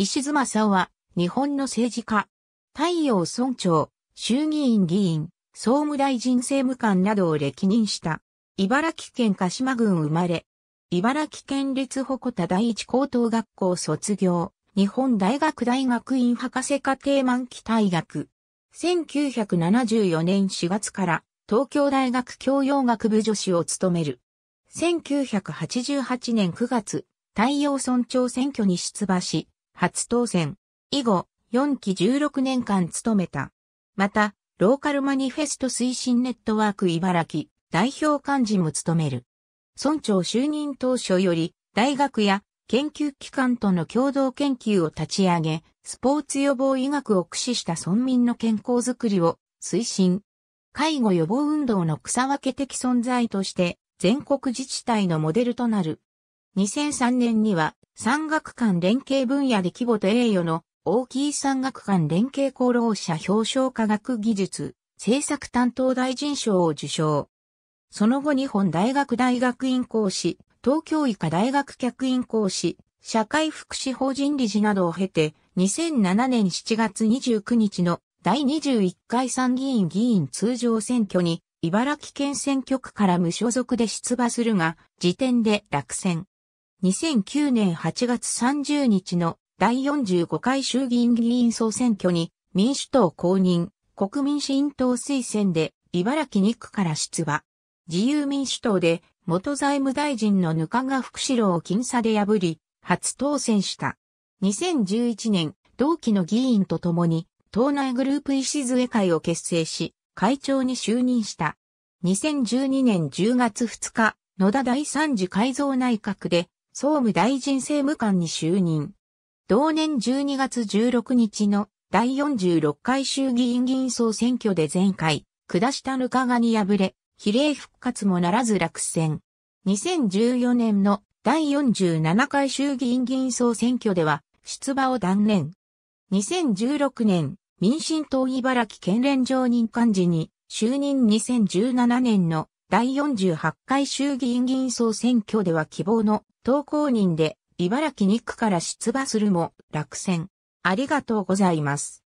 石津正夫は、日本の政治家、太陽村長、衆議院議員、総務大臣政務官などを歴任した。茨城県鹿島郡生まれ。茨城県立鉾田第一高等学校卒業。日本大学大学院博士課程満期退学。1974年4月から東京大学教養学部助手を務める。1988年9月、太陽村長選挙に出馬し、初当選。以後、4期16年間務めた。また、ローカルマニフェスト推進ネットワーク茨城代表幹事も務める。村長就任当初より、大学や研究機関との共同研究を立ち上げ、スポーツ予防医学を駆使した村民の健康づくりを推進。介護予防運動の草分け的存在として、全国自治体のモデルとなる2003年には産学館連携分野で規模と栄誉の大きい産学館連携功労者表彰科学技術政策担当大臣賞を受賞。その後日本大学大学院講師、東京医科大学客員講師、社会福祉法人理事などを経て、2007年7月29日の第21回参議院議員通常選挙に、茨城県選挙区から無所属で出馬するが、時点で落選。2009年8月30日の第45回衆議院議員総選挙に民主党公認、国民新党推薦で茨城2区から出馬。自由民主党で元財務大臣のぬかが福士郎を僅差で破り、初当選した。2011年、同期の議員と共に、党内グループ礎会を結成し、会長に就任した。2012年10月2日、野田第三次改造内閣で総務大臣政務官に就任。同年12月16日の第46回衆議院議員総選挙で前回、下したぬかがに敗れ、比例復活もならず落選。2014年の第47回衆議院議員総選挙では出馬を断念。2016年、民進党茨城県連常任幹事に就任2017年の第48回衆議院議員総選挙では希望の投稿人で、茨城2区から出馬するも落選。ありがとうございます。